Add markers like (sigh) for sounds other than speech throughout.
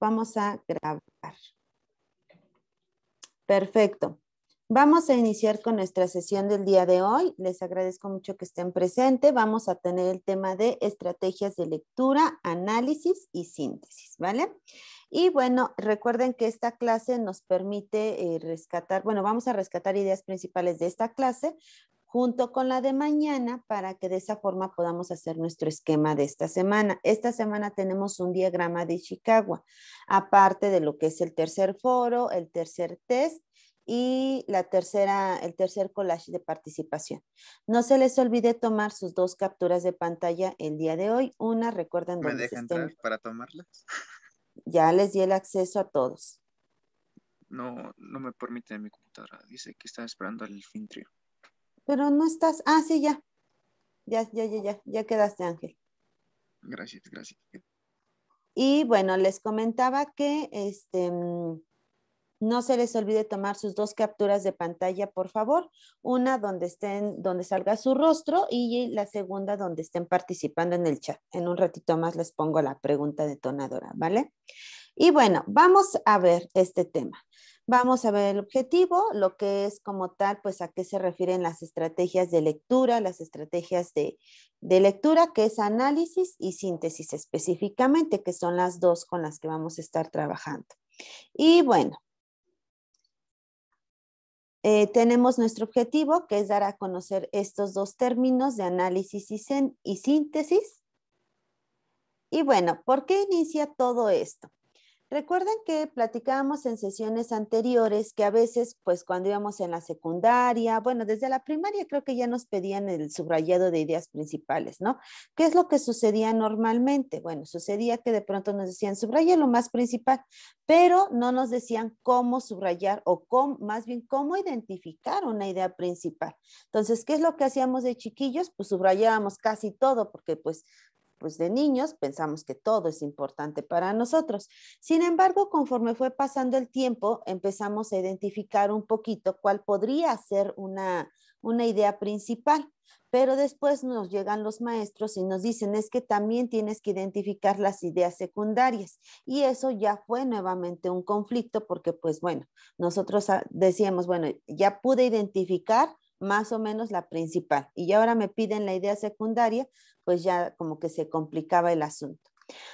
Vamos a grabar. Perfecto. Vamos a iniciar con nuestra sesión del día de hoy. Les agradezco mucho que estén presentes. Vamos a tener el tema de estrategias de lectura, análisis y síntesis, ¿vale? Y bueno, recuerden que esta clase nos permite eh, rescatar, bueno, vamos a rescatar ideas principales de esta clase, junto con la de mañana para que de esa forma podamos hacer nuestro esquema de esta semana. Esta semana tenemos un diagrama de Chicago, aparte de lo que es el tercer foro, el tercer test y la tercera, el tercer collage de participación. No se les olvide tomar sus dos capturas de pantalla el día de hoy. Una, recuerden ¿Me dejan entrar para tomarlas? Ya les di el acceso a todos. No, no me permite mi computadora. Dice que está esperando al fin pero no estás. Ah, sí, ya. Ya, ya, ya, ya. Ya quedaste, Ángel. Gracias, gracias. Y bueno, les comentaba que este, mm, no se les olvide tomar sus dos capturas de pantalla, por favor. Una donde estén, donde salga su rostro y la segunda donde estén participando en el chat. En un ratito más les pongo la pregunta detonadora, ¿vale? Y bueno, vamos a ver este tema. Vamos a ver el objetivo, lo que es como tal, pues a qué se refieren las estrategias de lectura, las estrategias de, lectura, que es análisis y síntesis específicamente, que son las dos con las que vamos a estar trabajando. Y bueno, eh, tenemos nuestro objetivo, que es dar a conocer estos dos términos de análisis y, y síntesis. Y bueno, ¿por qué inicia todo esto? Recuerden que platicábamos en sesiones anteriores que a veces, pues cuando íbamos en la secundaria, bueno, desde la primaria creo que ya nos pedían el subrayado de ideas principales, ¿no? ¿Qué es lo que sucedía normalmente? Bueno, sucedía que de pronto nos decían subraya lo más principal, pero no nos decían cómo subrayar o cómo, más bien cómo identificar una idea principal. Entonces, ¿qué es lo que hacíamos de chiquillos? Pues subrayábamos casi todo porque pues pues, de niños pensamos que todo es importante para nosotros. Sin embargo, conforme fue pasando el tiempo, empezamos a identificar un poquito cuál podría ser una, una idea principal. Pero después nos llegan los maestros y nos dicen es que también tienes que identificar las ideas secundarias. Y eso ya fue nuevamente un conflicto porque pues bueno, nosotros ah, decíamos, bueno, ya pude identificar más o menos la principal. Y ahora me piden la idea secundaria, pues ya como que se complicaba el asunto.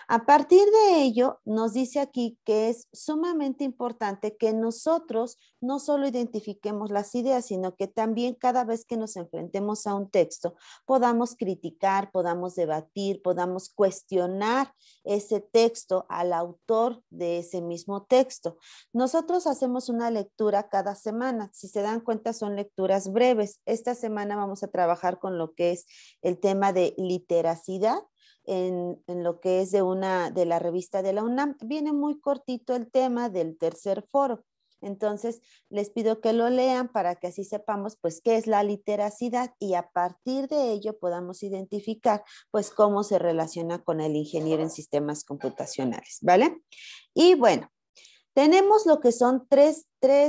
A partir de ello, nos dice aquí que es sumamente importante que nosotros no solo identifiquemos las ideas, sino que también cada vez que nos enfrentemos a un texto, podamos criticar, podamos debatir, podamos cuestionar ese texto al autor de ese mismo texto. Nosotros hacemos una lectura cada semana. Si se dan cuenta, son lecturas breves. Esta semana vamos a trabajar con lo que es el tema de literacidad en, lo que es de una de la revista de la UNAM. Viene muy cortito el tema del tercer foro. Entonces, les pido que lo lean para que así sepamos, pues, qué es la literacidad y a partir de ello podamos identificar, pues, cómo se relaciona con el ingeniero en sistemas computacionales, ¿vale? Y bueno, tenemos lo que son tres,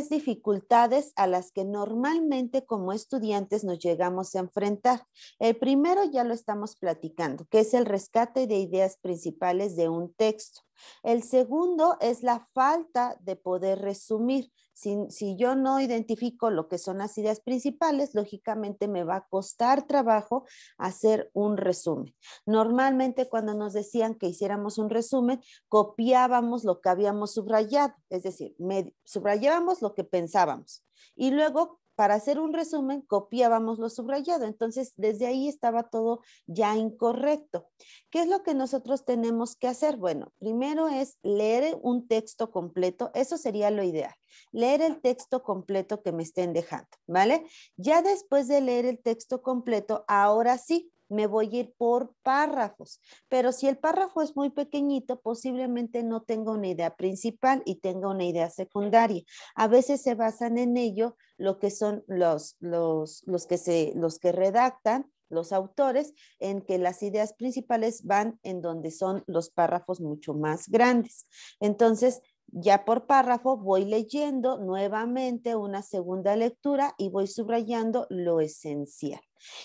dificultades a las que normalmente como estudiantes nos llegamos a enfrentar. El primero ya lo estamos platicando, que es el rescate de ideas principales de un texto. El segundo es la falta de poder resumir. Si, yo no identifico lo que son las ideas principales, lógicamente me va a costar trabajo hacer un resumen. Normalmente cuando nos decían que hiciéramos un resumen, copiábamos lo que habíamos subrayado, es decir, subrayábamos lo que pensábamos y luego para hacer un resumen copiábamos lo subrayado. Entonces, desde ahí estaba todo ya incorrecto. ¿Qué es lo que nosotros tenemos que hacer? Bueno, primero es leer un texto completo. Eso sería lo ideal. Leer el texto completo que me estén dejando, ¿vale? Ya después de leer el texto completo, ahora sí, me voy a ir por párrafos. Pero si el párrafo es muy pequeñito, posiblemente no tenga una idea principal y tenga una idea secundaria. A veces se basan en ello lo que son los, los, los, que, se, los que redactan los autores en que las ideas principales van en donde son los párrafos mucho más grandes. Entonces, ya por párrafo voy leyendo nuevamente una segunda lectura y voy subrayando lo esencial.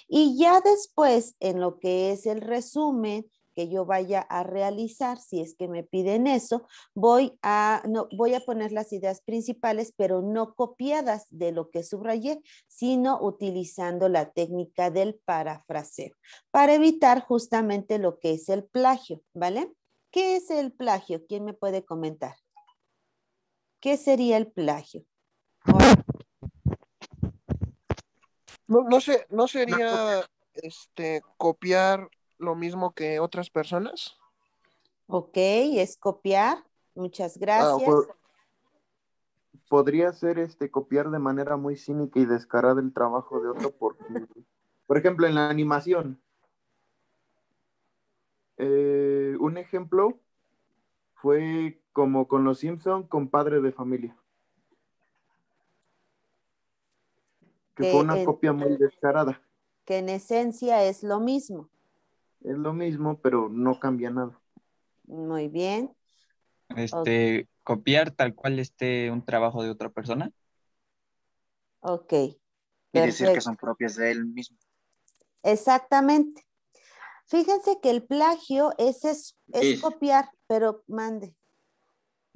Y ya después, en lo que es el resumen que yo vaya a realizar, si es que me piden eso, voy a, no, voy a poner las ideas principales, pero no copiadas de lo que subrayé, sino utilizando la técnica del parafraseo, para evitar justamente lo que es el plagio, ¿vale? ¿Qué es el plagio? ¿Quién me puede comentar? ¿Qué sería el plagio? No, no, sé, ¿no sería este, copiar lo mismo que otras personas? Ok, es copiar. Muchas ah, gracias. podría ser este, copiar de manera muy cínica y descarada el trabajo de otro. Por, por ejemplo, en la animación. Eh, un ejemplo fue como con los Simpson, Padre de familia. que, fue una copia muy descarada. Que en esencia es lo mismo. Es lo mismo, pero no cambia nada. Muy bien. Este, copiar tal cual esté un trabajo de otra persona. Ok. Y decir que son propias de él mismo. Exactamente. Fíjense que el plagio es es copiar, pero mande.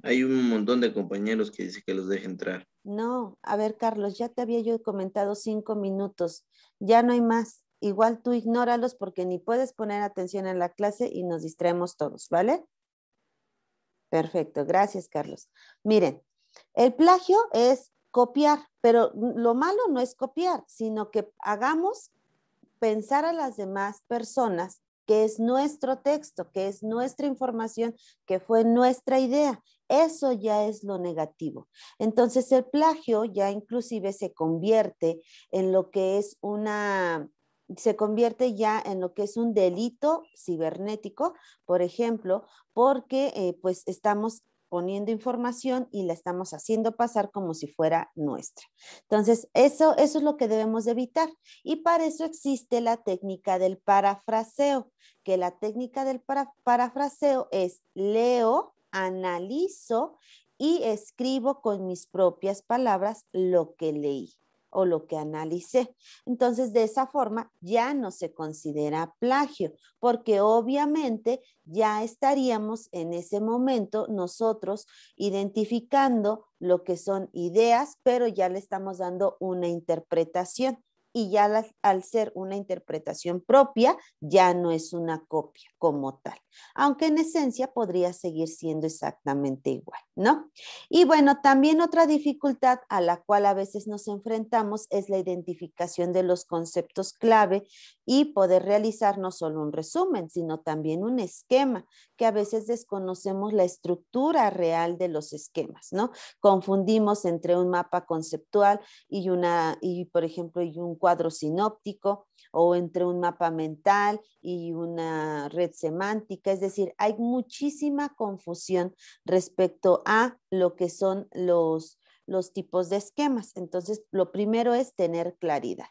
Hay un montón de compañeros que dicen que los deje entrar. No, a ver, Carlos, ya te había yo comentado cinco minutos. Ya no hay más. Igual tú ignóralos porque ni puedes poner atención en la clase y nos distraemos todos, ¿vale? Perfecto, gracias, Carlos. Miren, el plagio es copiar, pero lo malo no es copiar, sino que hagamos pensar a las demás personas que es nuestro texto, que es nuestra información, que fue nuestra idea. Eso ya es lo negativo. Entonces el plagio ya inclusive se convierte en lo que es una se convierte ya en lo que es un delito cibernético, por ejemplo, porque eh, pues estamos poniendo información y la estamos haciendo pasar como si fuera nuestra. Entonces, eso, eso es lo que debemos evitar. Y para eso existe la técnica del parafraseo, que la técnica del parafraseo es leo analizo y escribo con mis propias palabras lo que leí o lo que analicé. Entonces, de esa forma ya no se considera plagio, porque obviamente ya estaríamos en ese momento nosotros identificando lo que son ideas, pero ya le estamos dando una interpretación y ya al ser una interpretación propia, ya no es una copia como tal, aunque en esencia podría seguir siendo exactamente igual, ¿no? Y bueno, también otra dificultad a la cual a veces nos enfrentamos es la identificación de los conceptos clave y poder realizar no solo un resumen, sino también un esquema, que a veces desconocemos la estructura real de los esquemas, ¿no? Confundimos entre un mapa conceptual y una, y por ejemplo, y un cuadro sinóptico o entre un mapa mental y una red semántica. Es decir, hay muchísima confusión respecto a lo que son los, los tipos de esquemas. Entonces, lo primero es tener claridad.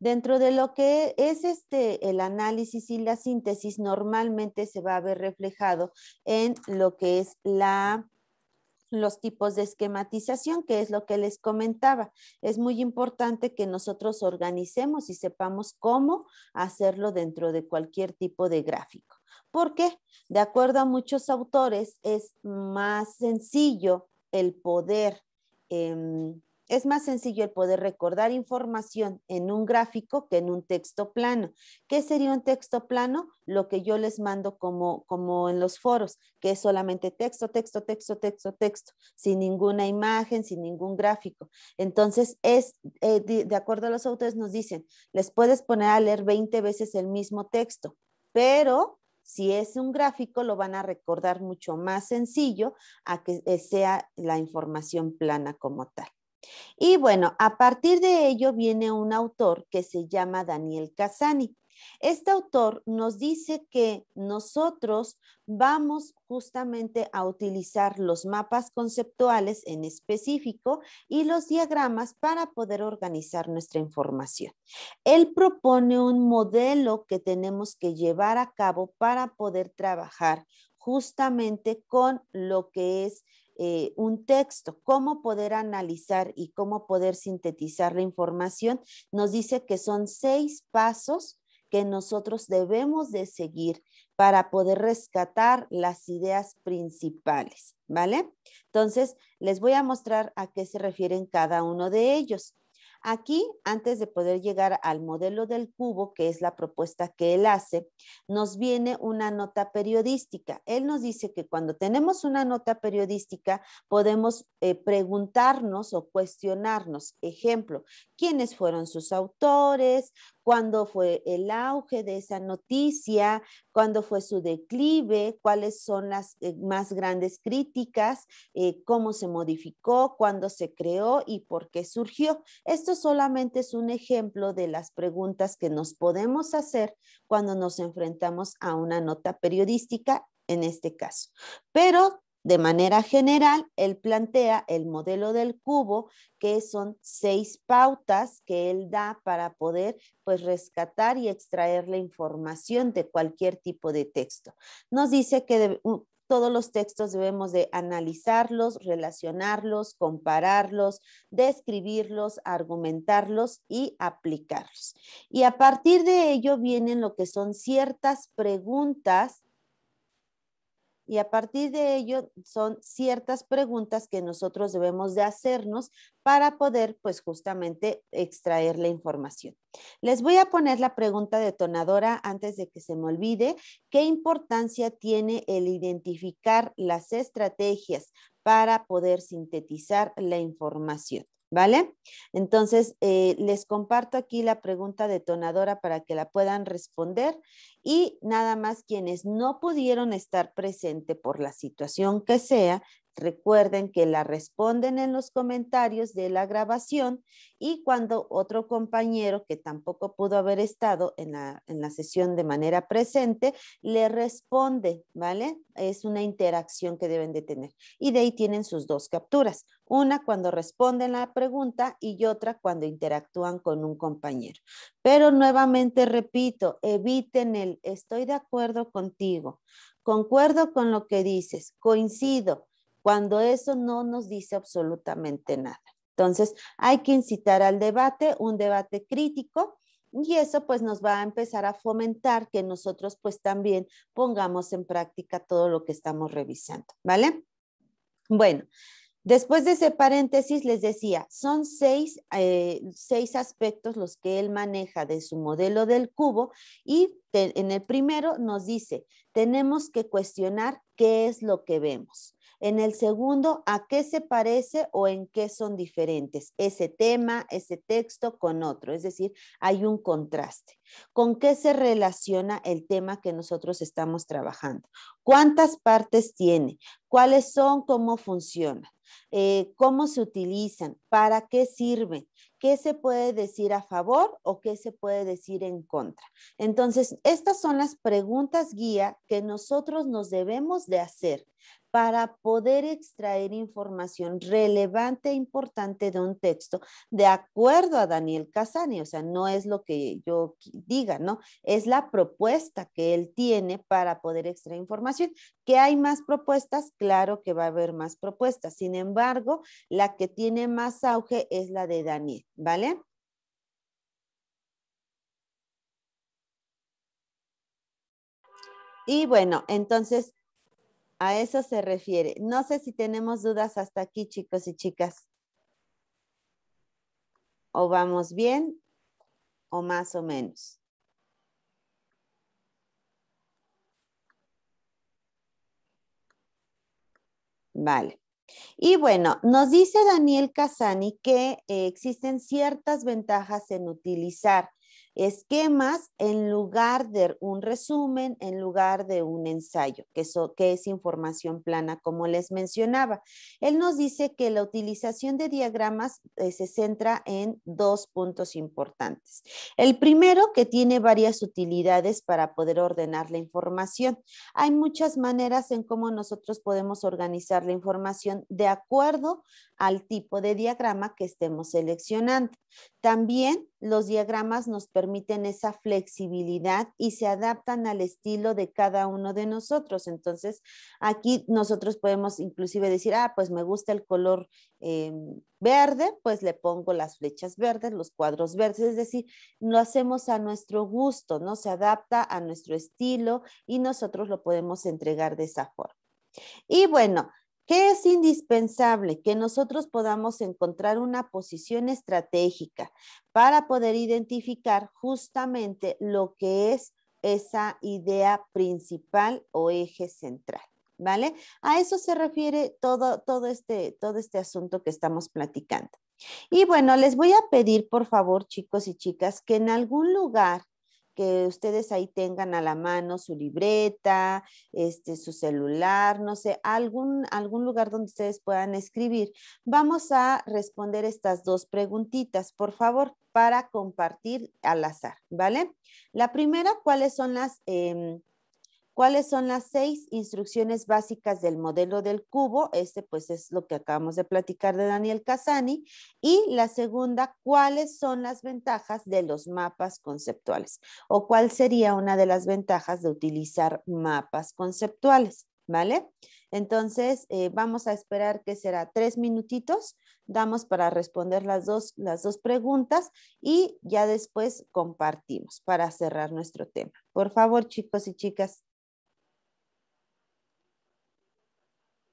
Dentro de lo que es este, el análisis y la síntesis, normalmente se va a ver reflejado en lo que es la los tipos de esquematización, que es lo que les comentaba. Es muy importante que nosotros organicemos y sepamos cómo hacerlo dentro de cualquier tipo de gráfico. Porque, de acuerdo a muchos autores, es más sencillo el poder em, es más sencillo el poder recordar información en un gráfico que en un texto plano. ¿Qué sería un texto plano? Lo que yo les mando como, como en los foros, que es solamente texto, texto, texto, texto, texto, sin ninguna imagen, sin ningún gráfico. Entonces, es eh, de, de acuerdo a los autores nos dicen, les puedes poner a leer 20 veces el mismo texto, pero si es un gráfico, lo van a recordar mucho más sencillo a que eh, sea la información plana como tal. Y bueno, a partir de ello viene un autor que se llama Daniel Casani. Este autor nos dice que nosotros vamos justamente a utilizar los mapas conceptuales en específico y los diagramas para poder organizar nuestra información. Él propone un modelo que tenemos que llevar a cabo para poder trabajar justamente con lo que es eh, un texto, cómo poder analizar y cómo poder sintetizar la información, nos dice que son seis pasos que nosotros debemos de seguir para poder rescatar las ideas principales, ¿vale? Entonces, les voy a mostrar a qué se refieren cada uno de ellos. Aquí, antes de poder llegar al modelo del cubo, que es la propuesta que él hace, nos viene una nota periodística. Él nos dice que cuando tenemos una nota periodística podemos eh, preguntarnos o cuestionarnos, ejemplo, quiénes fueron sus autores, cuándo fue el auge de esa noticia, cuándo fue su declive, cuáles son las eh, más grandes críticas, eh, cómo se modificó, cuándo se creó y por qué surgió. Esto solamente es un ejemplo de las preguntas que nos podemos hacer cuando nos enfrentamos a una nota periodística en este caso. Pero de manera general, él plantea el modelo del cubo, que son seis pautas que él da para poder pues, rescatar y extraer la información de cualquier tipo de texto. Nos dice que todos los textos debemos de analizarlos, relacionarlos, compararlos, describirlos, argumentarlos y aplicarlos. Y a partir de ello vienen lo que son ciertas preguntas y a partir de ello son ciertas preguntas que nosotros debemos de hacernos para poder pues justamente extraer la información. Les voy a poner la pregunta detonadora antes de que se me olvide. ¿Qué importancia tiene el identificar las estrategias para poder sintetizar la información? ¿Vale? Entonces, eh, les comparto aquí la pregunta detonadora para que la puedan responder y nada más quienes no pudieron estar presente por la situación que sea, Recuerden que la responden en los comentarios de la grabación y cuando otro compañero que tampoco pudo haber estado en la, en la sesión de manera presente, le responde, ¿vale? Es una interacción que deben de tener. Y de ahí tienen sus dos capturas. Una cuando responden la pregunta y otra cuando interactúan con un compañero. Pero nuevamente repito, eviten el estoy de acuerdo contigo, concuerdo con lo que dices, coincido cuando eso no nos dice absolutamente nada. Entonces, hay que incitar al debate, un debate crítico, y eso pues nos va a empezar a fomentar que nosotros pues también pongamos en práctica todo lo que estamos revisando, ¿vale? Bueno, después de ese paréntesis les decía, son seis, eh, seis aspectos los que él maneja de su modelo del cubo y en el primero nos dice, tenemos que cuestionar qué es lo que vemos. En el segundo, ¿a qué se parece o en qué son diferentes ese tema, ese texto con otro? Es decir, hay un contraste. ¿Con qué se relaciona el tema que nosotros estamos trabajando? ¿Cuántas partes tiene? ¿Cuáles son? ¿Cómo funcionan? Eh, ¿Cómo se utilizan? ¿Para qué sirven? ¿Qué se puede decir a favor o qué se puede decir en contra? Entonces, estas son las preguntas guía que nosotros nos debemos de hacer para poder extraer información relevante e importante de un texto de acuerdo a Daniel Casani. O sea, no es lo que yo diga, ¿no? Es la propuesta que él tiene para poder extraer información. ¿Que hay más propuestas? Claro que va a haber más propuestas. Sin embargo, la que tiene más auge es la de Daniel, ¿vale? Y bueno, entonces a eso se refiere. No sé si tenemos dudas hasta aquí, chicos y chicas. O vamos bien o más o menos. Vale. Y bueno, nos dice Daniel Casani que eh, existen ciertas ventajas en utilizar esquemas en lugar de un resumen, en lugar de un ensayo, que, que es información plana, como les mencionaba. Él nos dice que la utilización de diagramas eh, se centra en dos puntos importantes. El primero, que tiene varias utilidades para poder ordenar la información. Hay muchas maneras en cómo nosotros podemos organizar la información de acuerdo al tipo de diagrama que estemos seleccionando. También los diagramas nos permiten esa flexibilidad y se adaptan al estilo de cada uno de nosotros. Entonces, aquí nosotros podemos inclusive decir, ah, pues me gusta el color eh, verde, pues le pongo las flechas verdes, los cuadros verdes, es decir, lo hacemos a nuestro gusto, ¿no? Se adapta a nuestro estilo y nosotros lo podemos entregar de esa forma. Y bueno, ¿Qué es indispensable? Que nosotros podamos encontrar una posición estratégica para poder identificar justamente lo que es esa idea principal o eje central. ¿Vale? A eso se refiere todo, todo, este, todo este asunto que estamos platicando. Y bueno, les voy a pedir, por favor, chicos y chicas, que en algún lugar que ustedes ahí tengan a la mano su libreta, este, su celular, no sé, algún, algún lugar donde ustedes puedan escribir. Vamos a responder estas dos preguntitas, por favor, para compartir al azar, ¿vale? La primera, ¿cuáles son las... Em, ¿Cuáles son las seis instrucciones básicas del modelo del cubo? Este pues es lo que acabamos de platicar de Daniel Casani. Y la segunda, ¿cuáles son las ventajas de los mapas conceptuales? ¿O cuál sería una de las ventajas de utilizar mapas conceptuales? ¿Vale? Entonces, eh, vamos a esperar que será tres minutitos, damos para responder las dos, las dos preguntas y ya después compartimos para cerrar nuestro tema. Por favor, chicos y chicas,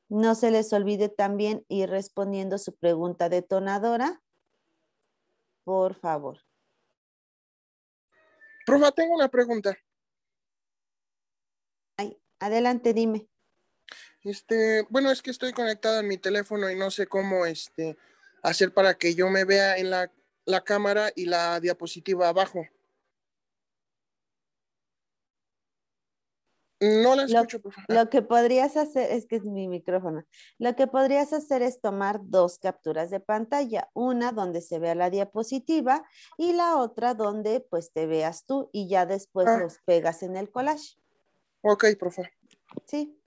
No se les olvide también ir respondiendo su pregunta detonadora, por favor. Profa, tengo una pregunta. Ay, adelante, dime. Este, bueno, es que estoy conectado en mi teléfono y no sé cómo este, hacer para que yo me vea en la cámara y la diapositiva abajo. No la escucho, lo, Lo que podrías hacer, es que es mi micrófono, lo que podrías hacer es tomar dos capturas de pantalla, una donde se vea la diapositiva y la otra donde pues te veas tú y ya después ah. los pegas en el collage. Ok, profe. Sí.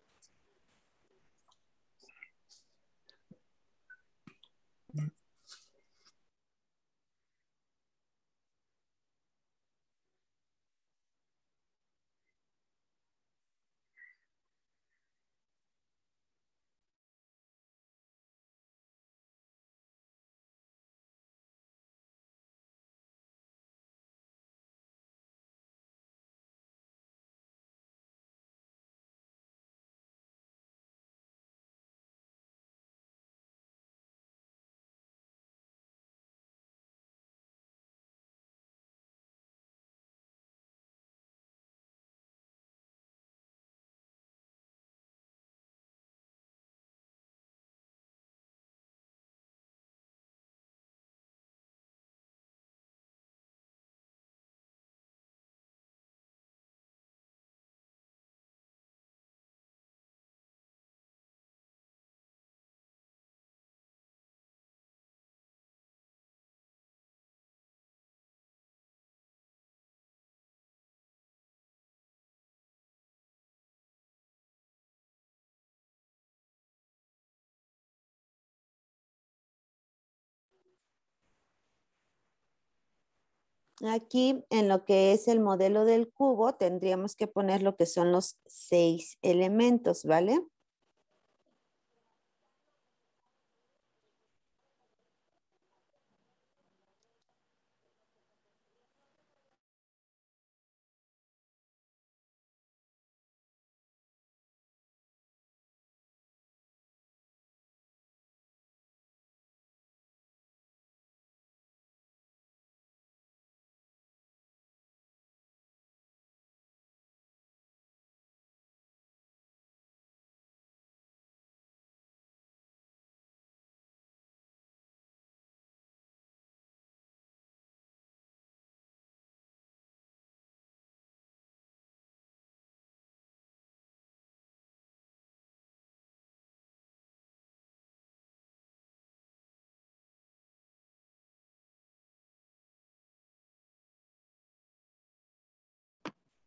Aquí en lo que es el modelo del cubo tendríamos que poner lo que son los seis elementos, ¿vale?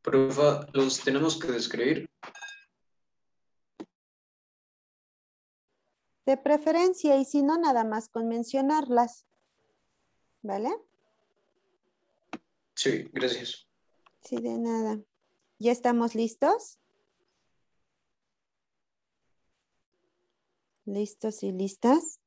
Profa, ¿los tenemos que describir? De preferencia, y si no, nada más con mencionarlas. ¿Vale? Sí, gracias. Sí, de nada. ¿Ya estamos listos? ¿Listos y listas?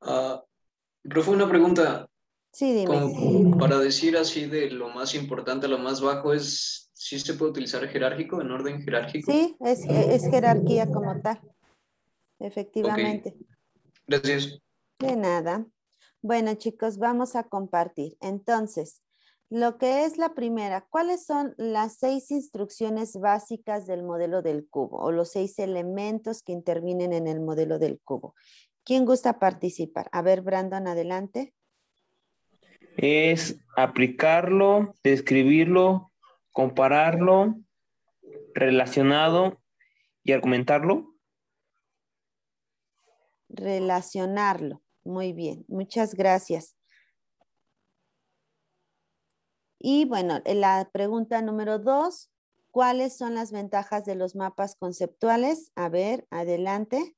Uh, ah, profe, una pregunta. Sí, dime. para decir así de lo más importante a lo más bajo, ¿es si se puede utilizar jerárquico, en orden jerárquico? Sí, es, es jerarquía como tal. Efectivamente. Gracias. De nada. Bueno, chicos, vamos a compartir. Entonces, lo que es la primera, ¿cuáles son las seis instrucciones básicas del modelo del cubo o los seis elementos que intervienen en el modelo del cubo? ¿Quién gusta participar? A ver, Brandon, adelante. Es aplicarlo, describirlo, compararlo, relacionado y argumentarlo. Relacionarlo. Muy bien, muchas gracias. Y bueno, la pregunta número dos, ¿cuáles son las ventajas de los mapas conceptuales? A ver, adelante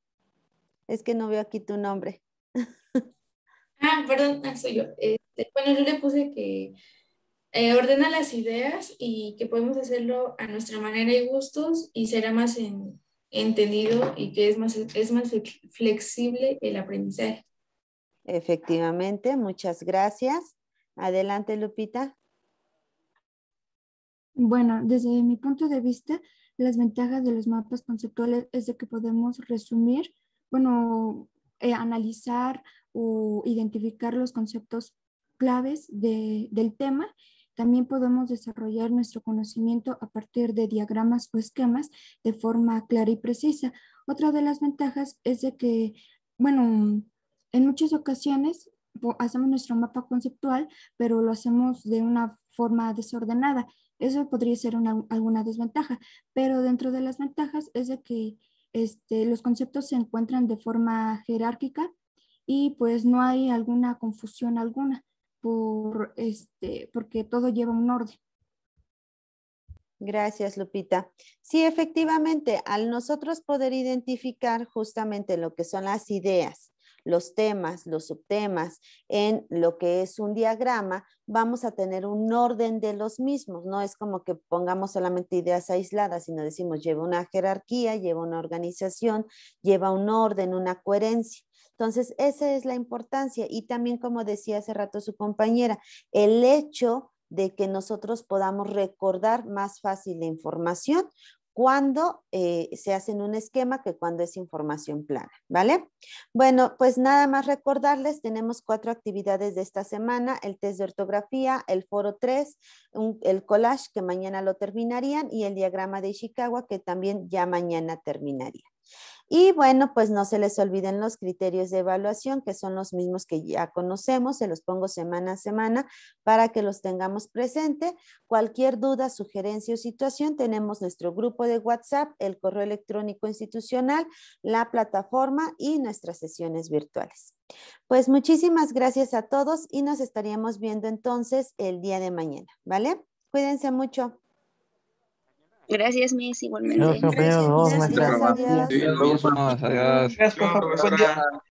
es que no veo aquí tu nombre. (laughs) ah, perdón, ah, soy yo. Este, bueno, yo le puse que eh, ordena las ideas y que podemos hacerlo a nuestra manera y gustos y será más entendido y que es más, es más flexible el aprendizaje. Efectivamente, muchas gracias. Adelante, Lupita. Bueno, desde mi punto de vista, las ventajas de los mapas conceptuales es de que podemos resumir bueno, eh, analizar o identificar los conceptos claves del tema. También podemos desarrollar nuestro conocimiento a partir de diagramas o esquemas de forma clara y precisa. Otra de las ventajas es de que, bueno, en muchas ocasiones hacemos nuestro mapa conceptual, pero lo hacemos de una forma desordenada. Eso podría ser una, alguna desventaja, pero dentro de las ventajas es de que este, los conceptos se encuentran de forma jerárquica y pues no hay alguna confusión alguna por, este, porque todo lleva un orden. Gracias, Lupita. Sí, efectivamente, al nosotros poder identificar justamente lo que son las ideas los temas, los subtemas en lo que es un diagrama, vamos a tener un orden de los mismos. No es como que pongamos solamente ideas aisladas, sino decimos lleva una jerarquía, lleva una organización, lleva un orden, una coherencia. Entonces, esa es la importancia. Y también, como decía hace rato su compañera, el hecho de que nosotros podamos recordar más fácil la información cuando eh, se hacen un esquema que cuando es información plana, ¿vale? Bueno, pues nada más recordarles, tenemos cuatro actividades de esta semana, el test de ortografía, el foro 3, el collage que mañana lo terminarían y el diagrama de Ishikawa que también ya mañana terminaría. Y bueno, pues no se les olviden los criterios de evaluación, que son los mismos que ya conocemos, se los pongo semana a semana para que los tengamos presente. Cualquier duda, sugerencia o situación, tenemos nuestro grupo de WhatsApp, el correo electrónico institucional, la plataforma y nuestras sesiones virtuales. Pues muchísimas gracias a todos y nos estaríamos viendo entonces el día de mañana, ¿vale? Cuídense mucho. Gracias, Miss, igualmente. Gracias, Gracias, Gracias,